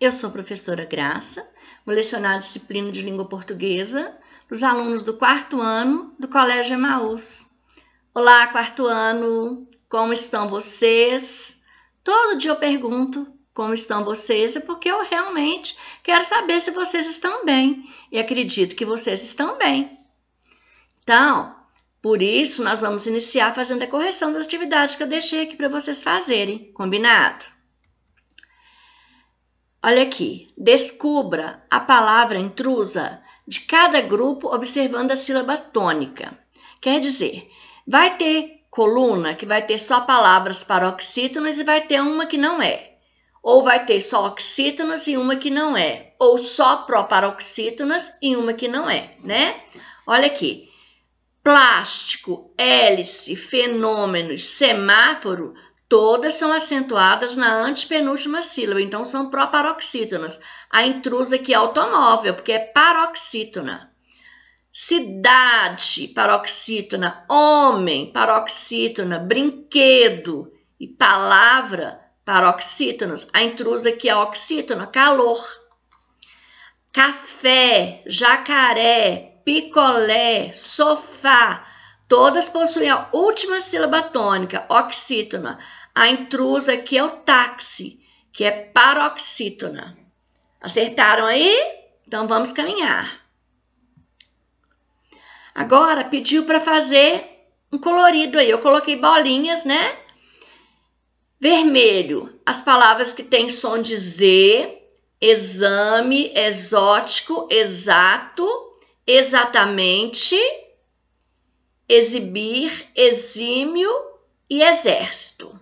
Eu sou a professora Graça, vou lecionar a disciplina de língua portuguesa para os alunos do quarto ano do Colégio Emaús. Olá, quarto ano, como estão vocês? Todo dia eu pergunto como estão vocês, é porque eu realmente quero saber se vocês estão bem e acredito que vocês estão bem. Então, por isso, nós vamos iniciar fazendo a correção das atividades que eu deixei aqui para vocês fazerem, combinado? Olha aqui, descubra a palavra intrusa de cada grupo observando a sílaba tônica. Quer dizer, vai ter coluna que vai ter só palavras paroxítonas e vai ter uma que não é. Ou vai ter só oxítonas e uma que não é. Ou só proparoxítonas e uma que não é, né? Olha aqui. Plástico, hélice, fenômeno, semáforo Todas são acentuadas na antepenúltima sílaba, então são proparoxítonas. A intrusa aqui é automóvel, porque é paroxítona. Cidade, paroxítona. Homem, paroxítona. Brinquedo e palavra, paroxítonas. A intrusa aqui é oxítona, calor. Café, jacaré, picolé, sofá. Todas possuem a última sílaba tônica, oxítona. A intrusa aqui é o táxi, que é paroxítona. Acertaram aí? Então vamos caminhar. Agora pediu para fazer um colorido aí. Eu coloquei bolinhas, né? Vermelho, as palavras que têm som de Z, exame, exótico, exato, exatamente, exibir, exímio e exército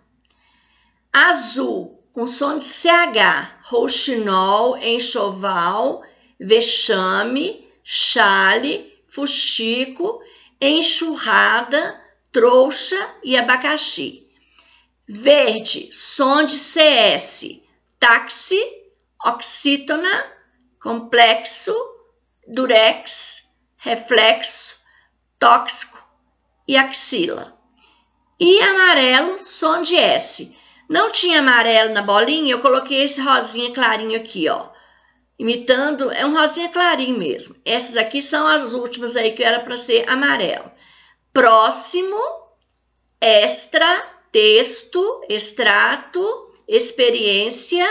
azul, com som de CH, rouxinol, enxoval, vexame, chale, fuxico, enxurrada, trouxa e abacaxi. Verde, som de CS, táxi, oxítona, complexo, durex, reflexo, tóxico e axila. E amarelo, som de S, não tinha amarelo na bolinha, eu coloquei esse rosinha clarinho aqui, ó. Imitando, é um rosinha clarinho mesmo. Essas aqui são as últimas aí que era para ser amarelo. Próximo, extra, texto, extrato, experiência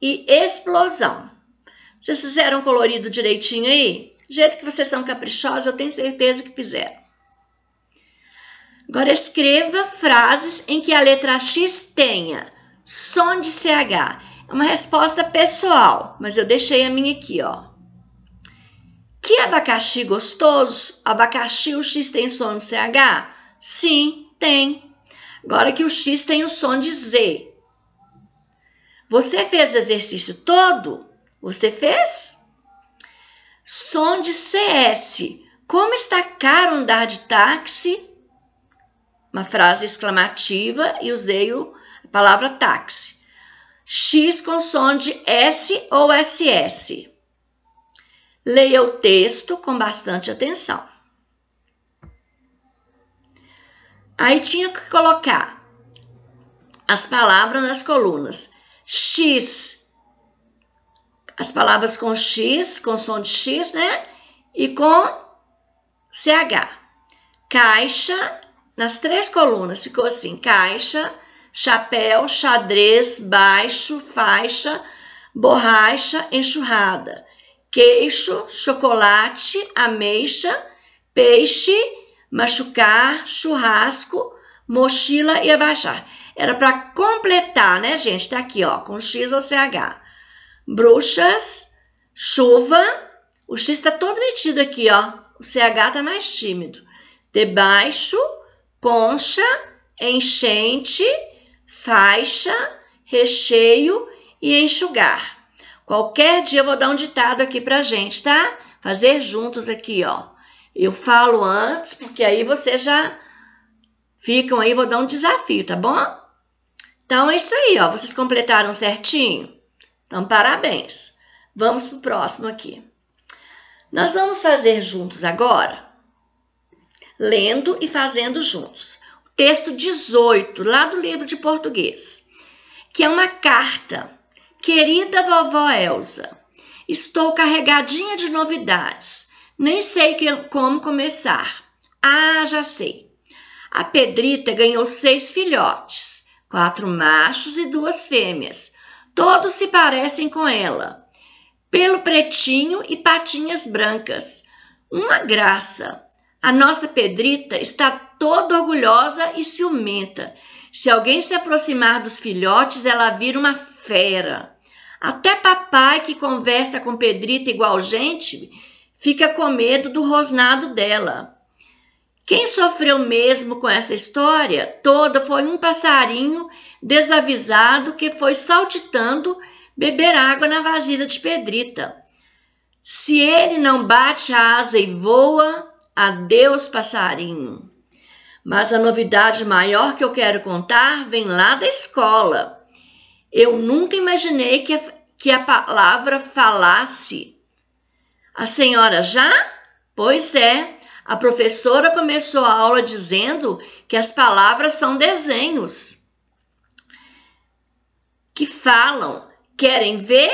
e explosão. Vocês fizeram colorido direitinho aí? Do jeito que vocês são caprichosos, eu tenho certeza que fizeram. Agora escreva frases em que a letra X tenha som de CH. É uma resposta pessoal, mas eu deixei a minha aqui, ó. Que abacaxi gostoso? Abacaxi, o X tem som de CH? Sim, tem. Agora que o X tem o som de Z. Você fez o exercício todo? Você fez? Som de CS. Como está caro andar de táxi? uma frase exclamativa e usei a palavra táxi. X com som de S ou SS. Leia o texto com bastante atenção. Aí tinha que colocar as palavras nas colunas. X, as palavras com X, com som de X, né? E com CH. Caixa, nas três colunas ficou assim: caixa, chapéu, xadrez, baixo, faixa, borracha, enxurrada, queixo, chocolate, ameixa, peixe, machucar, churrasco, mochila e abaixar. Era para completar, né, gente? Tá aqui, ó, com X ou CH. Bruxas, chuva. O X está todo metido aqui, ó. O CH tá mais tímido. Debaixo, Concha, enchente, faixa, recheio e enxugar. Qualquer dia eu vou dar um ditado aqui pra gente, tá? Fazer juntos aqui, ó. Eu falo antes, porque aí vocês já ficam aí, vou dar um desafio, tá bom? Então é isso aí, ó. Vocês completaram certinho? Então parabéns. Vamos pro próximo aqui. Nós vamos fazer juntos agora lendo e fazendo juntos. Texto 18, lá do livro de português, que é uma carta. Querida vovó Elsa, estou carregadinha de novidades. Nem sei que, como começar. Ah, já sei. A Pedrita ganhou seis filhotes, quatro machos e duas fêmeas. Todos se parecem com ela. Pelo pretinho e patinhas brancas. Uma graça. A nossa Pedrita está toda orgulhosa e ciumenta. Se alguém se aproximar dos filhotes, ela vira uma fera. Até papai, que conversa com Pedrita igual gente, fica com medo do rosnado dela. Quem sofreu mesmo com essa história toda foi um passarinho desavisado que foi saltitando beber água na vasilha de Pedrita. Se ele não bate a asa e voa, Adeus, passarinho. Mas a novidade maior que eu quero contar vem lá da escola. Eu nunca imaginei que a, que a palavra falasse. A senhora já? Pois é. A professora começou a aula dizendo que as palavras são desenhos que falam. Querem ver?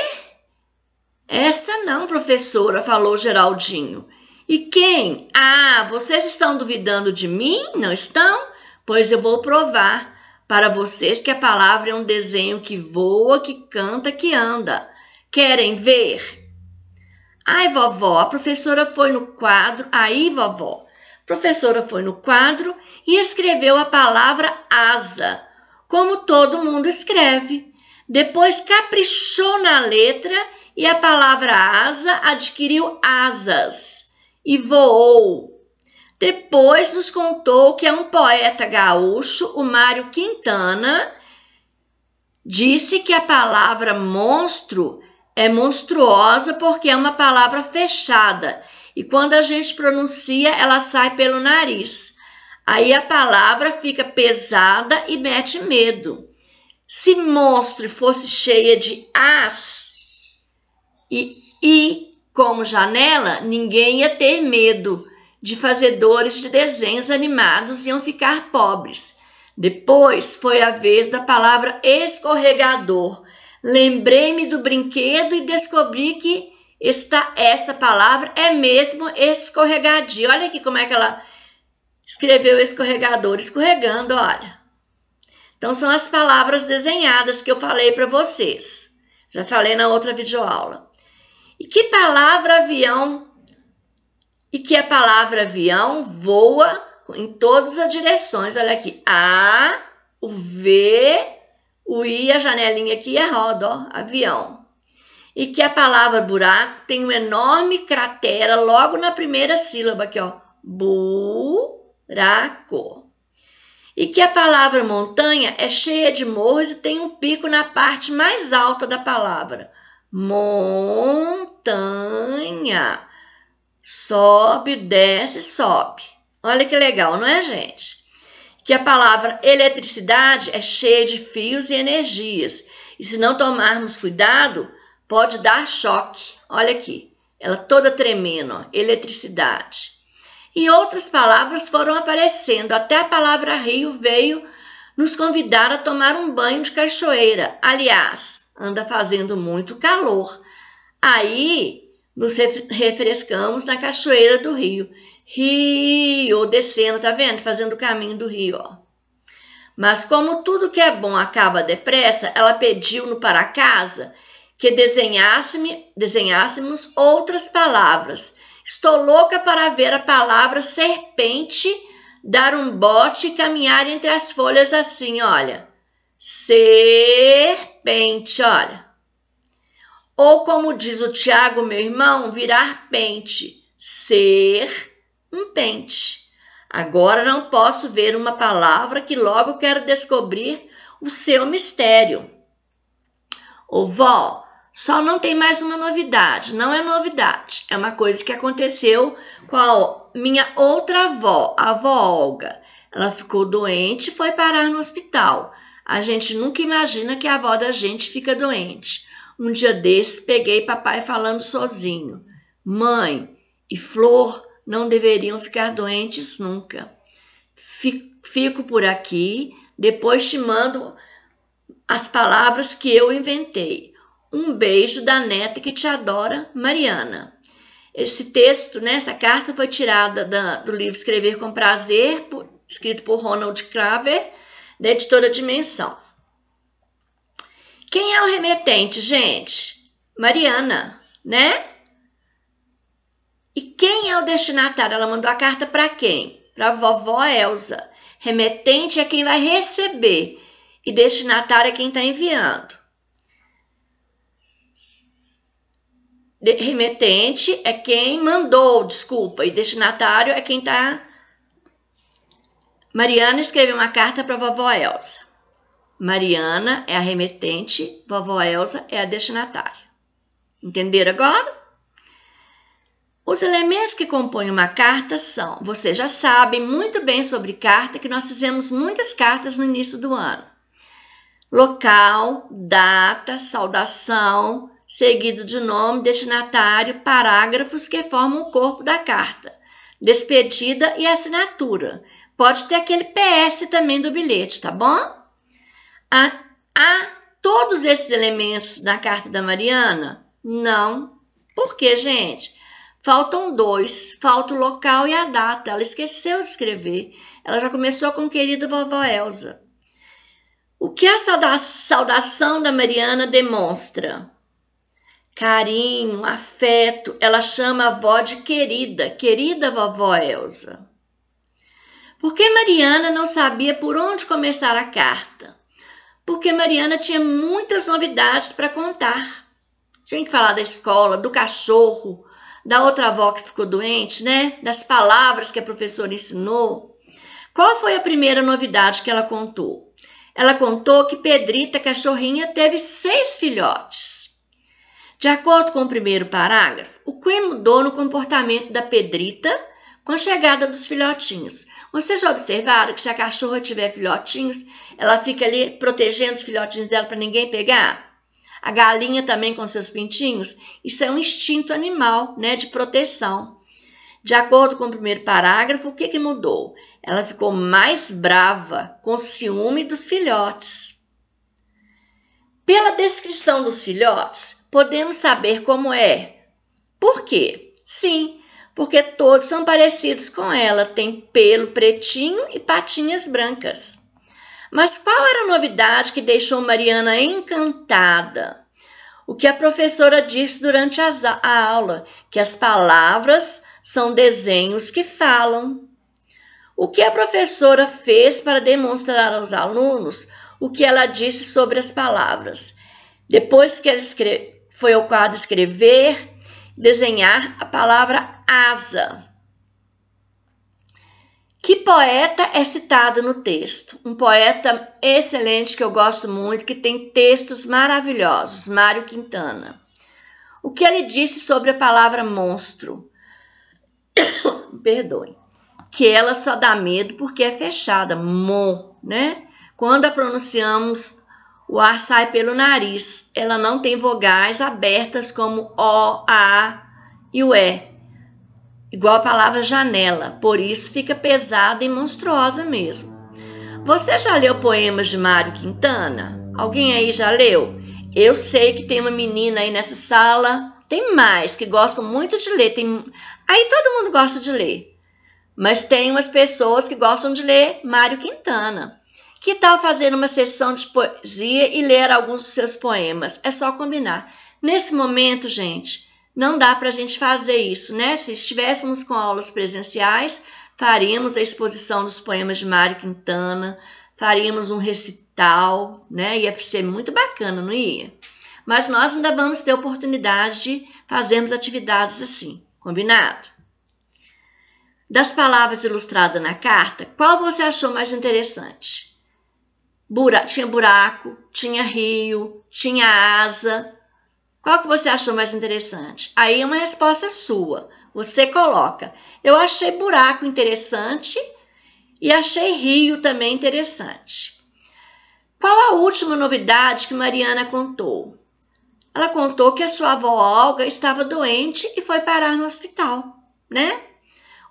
Essa não, professora, falou Geraldinho. E quem? Ah, vocês estão duvidando de mim? Não estão? Pois eu vou provar para vocês que a palavra é um desenho que voa, que canta, que anda. Querem ver? Ai, vovó, a professora foi no quadro. Aí, vovó, a professora foi no quadro e escreveu a palavra asa, como todo mundo escreve. Depois caprichou na letra e a palavra asa adquiriu asas e voou. Depois nos contou que é um poeta gaúcho, o Mário Quintana, disse que a palavra monstro é monstruosa porque é uma palavra fechada e quando a gente pronuncia ela sai pelo nariz. Aí a palavra fica pesada e mete medo. Se monstro fosse cheia de as e i como janela, ninguém ia ter medo. De fazedores de desenhos animados iam ficar pobres. Depois foi a vez da palavra escorregador. Lembrei-me do brinquedo e descobri que esta, esta palavra é mesmo escorregadio. Olha aqui como é que ela escreveu escorregador, escorregando, olha. Então são as palavras desenhadas que eu falei para vocês. Já falei na outra videoaula. E que palavra avião? E que a palavra avião voa em todas as direções. Olha aqui, A, o V, o I, a janelinha aqui é roda, ó, avião. E que a palavra buraco tem uma enorme cratera logo na primeira sílaba aqui, ó, buraco. E que a palavra montanha é cheia de morros e tem um pico na parte mais alta da palavra montanha. Sobe, desce, sobe. Olha que legal, não é, gente? Que a palavra eletricidade é cheia de fios e energias. E se não tomarmos cuidado, pode dar choque. Olha aqui, ela toda tremendo, ó, eletricidade. E outras palavras foram aparecendo, até a palavra rio veio nos convidar a tomar um banho de cachoeira. Aliás, anda fazendo muito calor. Aí nos refrescamos na cachoeira do rio. Rio, descendo, tá vendo? Fazendo o caminho do rio, ó. Mas como tudo que é bom acaba depressa, ela pediu no para casa que desenhasse desenhássemos outras palavras. Estou louca para ver a palavra serpente dar um bote e caminhar entre as folhas assim, olha serpente, olha. Ou como diz o Tiago, meu irmão, virar pente, ser um pente. Agora não posso ver uma palavra que logo quero descobrir o seu mistério. Ô vó, só não tem mais uma novidade, não é novidade, é uma coisa que aconteceu com a minha outra avó, a avó Olga. Ela ficou doente e foi parar no hospital. A gente nunca imagina que a avó da gente fica doente. Um dia desses peguei papai falando sozinho. Mãe e Flor não deveriam ficar doentes nunca. Fico por aqui, depois te mando as palavras que eu inventei. Um beijo da neta que te adora, Mariana. Esse texto, né, essa carta foi tirada da, do livro Escrever com Prazer, por, escrito por Ronald Craver, da editora Dimensão. Quem é o remetente, gente? Mariana, né? E quem é o destinatário? Ela mandou a carta para quem? Para vovó Elsa. Remetente é quem vai receber e destinatário é quem está enviando. De remetente é quem mandou, desculpa, e destinatário é quem está Mariana escreveu uma carta para vovó Elsa. Mariana é a remetente, vovó Elsa é a destinatária. Entenderam agora? Os elementos que compõem uma carta são: vocês já sabem muito bem sobre carta, que nós fizemos muitas cartas no início do ano. Local, data, saudação, seguido de nome, destinatário, parágrafos que formam o corpo da carta, despedida e assinatura. Pode ter aquele PS também do bilhete, tá bom? Há, há todos esses elementos na carta da Mariana? Não. Por quê, gente? Faltam dois, falta o local e a data. Ela esqueceu de escrever. Ela já começou com querida vovó Elsa. O que a saudação da Mariana demonstra? Carinho, afeto. Ela chama a avó de querida, querida vovó Elsa. Porque Mariana não sabia por onde começar a carta. Porque Mariana tinha muitas novidades para contar. Tinha que falar da escola, do cachorro, da outra avó que ficou doente, né? Das palavras que a professora ensinou. Qual foi a primeira novidade que ela contou? Ela contou que Pedrita, cachorrinha, teve seis filhotes. De acordo com o primeiro parágrafo, o que mudou no comportamento da Pedrita com a chegada dos filhotinhos. Vocês já observaram que se a cachorra tiver filhotinhos, ela fica ali protegendo os filhotinhos dela para ninguém pegar? A galinha também com seus pintinhos, isso é um instinto animal, né, de proteção. De acordo com o primeiro parágrafo, o que, que mudou? Ela ficou mais brava, com ciúme dos filhotes. Pela descrição dos filhotes, podemos saber como é. Por quê? Sim, porque todos são parecidos com ela, têm pelo pretinho e patinhas brancas. Mas qual era a novidade que deixou Mariana encantada? O que a professora disse durante a aula, que as palavras são desenhos que falam. O que a professora fez para demonstrar aos alunos o que ela disse sobre as palavras? Depois que ela foi ao quadro escrever, desenhar a palavra asa. Que poeta é citado no texto? Um poeta excelente que eu gosto muito, que tem textos maravilhosos, Mário Quintana. O que ele disse sobre a palavra monstro? Perdoe. Que ela só dá medo porque é fechada, mon, né? Quando a pronunciamos o ar sai pelo nariz. Ela não tem vogais abertas como O, A e o E. É. Igual a palavra janela, por isso fica pesada e monstruosa mesmo. Você já leu poemas de Mário Quintana? Alguém aí já leu? Eu sei que tem uma menina aí nessa sala, tem mais que gostam muito de ler, tem... aí todo mundo gosta de ler. Mas tem umas pessoas que gostam de ler Mário Quintana. Que tal fazer uma sessão de poesia e ler alguns dos seus poemas? É só combinar. Nesse momento, gente, não dá para a gente fazer isso, né? Se estivéssemos com aulas presenciais, faríamos a exposição dos poemas de Mário Quintana, faríamos um recital, né? Ia ser muito bacana, não ia? Mas nós ainda vamos ter oportunidade de fazermos atividades assim, combinado? Das palavras ilustradas na carta, qual você achou mais interessante? Bura tinha buraco, tinha rio, tinha asa. Qual que você achou mais interessante? Aí uma resposta é sua. Você coloca. Eu achei buraco interessante e achei rio também interessante. Qual a última novidade que Mariana contou? Ela contou que a sua avó Olga estava doente e foi parar no hospital, né?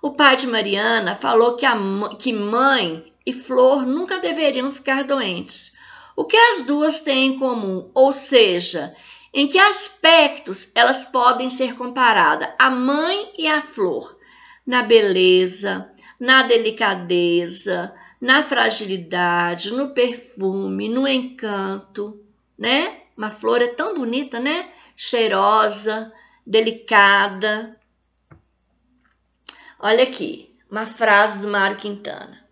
O pai de Mariana falou que, a, que mãe e flor nunca deveriam ficar doentes. O que as duas têm em comum? Ou seja, em que aspectos elas podem ser comparadas, a mãe e a flor? Na beleza, na delicadeza, na fragilidade, no perfume, no encanto, né? Uma flor é tão bonita, né? Cheirosa, delicada. Olha aqui, uma frase do Mário Quintana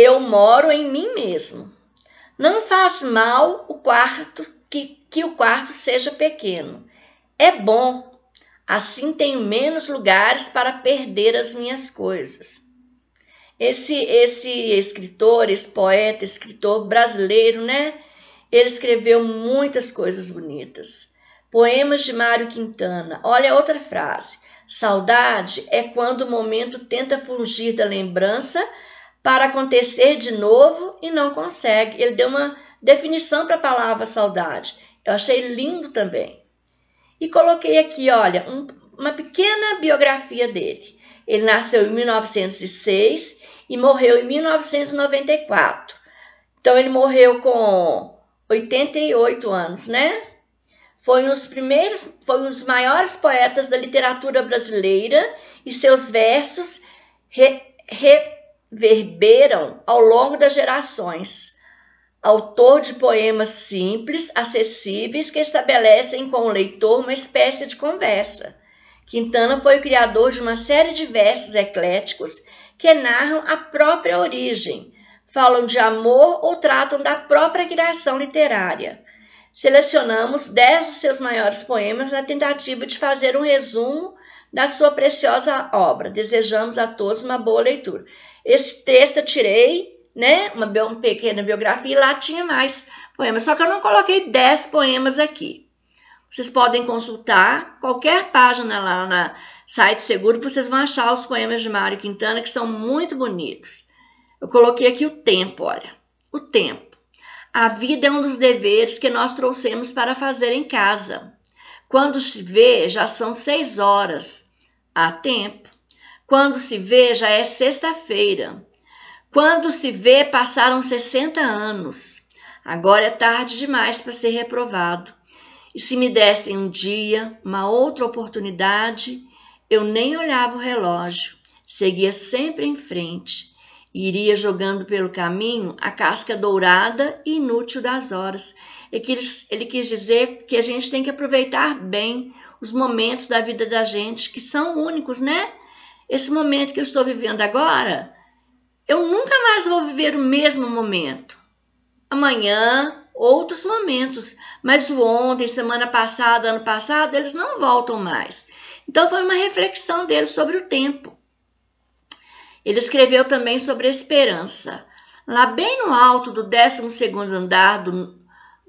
eu moro em mim mesmo. Não faz mal o quarto que, que o quarto seja pequeno. É bom. Assim tenho menos lugares para perder as minhas coisas. Esse esse escritor, esse poeta, escritor brasileiro, né? Ele escreveu muitas coisas bonitas. Poemas de Mário Quintana. Olha outra frase. Saudade é quando o momento tenta fugir da lembrança para acontecer de novo e não consegue. Ele deu uma definição para a palavra saudade. Eu achei lindo também. E coloquei aqui, olha, um, uma pequena biografia dele. Ele nasceu em 1906 e morreu em 1994. Então ele morreu com 88 anos, né? Foi um dos primeiros, foi um dos maiores poetas da literatura brasileira e seus versos re, re, verberam ao longo das gerações. Autor de poemas simples, acessíveis, que estabelecem com o leitor uma espécie de conversa. Quintana foi o criador de uma série de versos ecléticos que narram a própria origem, falam de amor ou tratam da própria criação literária. Selecionamos dez dos seus maiores poemas na tentativa de fazer um resumo da sua preciosa obra. Desejamos a todos uma boa leitura. Esse texto eu tirei, né, uma, uma pequena biografia, e lá tinha mais poemas, só que eu não coloquei 10 poemas aqui. Vocês podem consultar qualquer página lá na site seguro, vocês vão achar os poemas de Mário Quintana que são muito bonitos. Eu coloquei aqui o tempo, olha. O tempo. A vida é um dos deveres que nós trouxemos para fazer em casa. Quando se vê, já são seis horas. Há tempo. Quando se vê, já é sexta-feira. Quando se vê, passaram 60 anos. Agora é tarde demais para ser reprovado. E se me dessem um dia, uma outra oportunidade, eu nem olhava o relógio, seguia sempre em frente e iria jogando pelo caminho a casca dourada e inútil das horas ele quis, dizer que a gente tem que aproveitar bem os momentos da vida da gente que são únicos, né? Esse momento que eu estou vivendo agora, eu nunca mais vou viver o mesmo momento. Amanhã, outros momentos, mas o ontem, semana passada, ano passado, eles não voltam mais. Então foi uma reflexão dele sobre o tempo. Ele escreveu também sobre a esperança. Lá bem no alto do 12 segundo andar do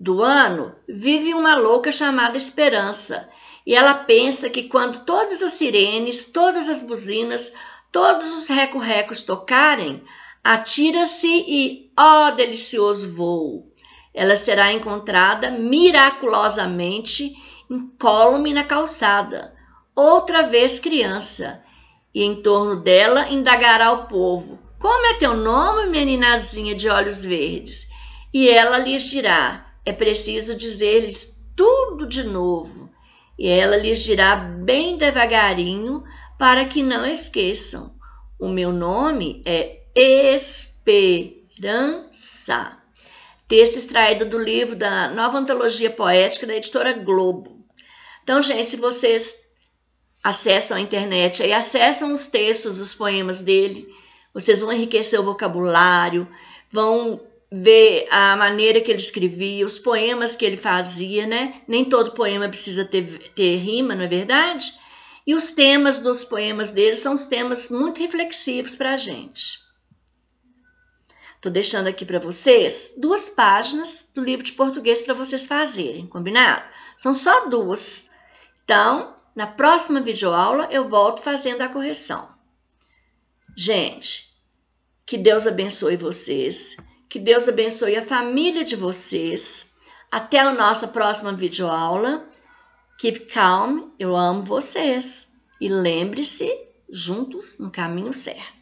do ano vive uma louca chamada Esperança. E ela pensa que quando todas as sirenes, todas as buzinas, todos os recorrecos tocarem, atira-se e, ó oh, delicioso voo! Ela será encontrada miraculosamente incólume na calçada, outra vez criança, e em torno dela indagará o povo: Como é teu nome, meninazinha de olhos verdes? E ela lhes dirá: é preciso dizer-lhes tudo de novo, e ela lhes dirá bem devagarinho para que não esqueçam. O meu nome é Esperança. Texto extraído do livro da Nova Antologia Poética da editora Globo. Então, gente, se vocês acessam a internet e acessam os textos, os poemas dele, vocês vão enriquecer o vocabulário, vão ver a maneira que ele escrevia, os poemas que ele fazia, né? Nem todo poema precisa ter, ter rima, não é verdade? E os temas dos poemas dele são os temas muito reflexivos para a gente. Estou deixando aqui para vocês duas páginas do livro de português para vocês fazerem, combinado? São só duas. Então, na próxima videoaula eu volto fazendo a correção. Gente, que Deus abençoe vocês que Deus abençoe a família de vocês. Até a nossa próxima videoaula. Keep calm, eu amo vocês. E lembre-se, juntos no caminho certo.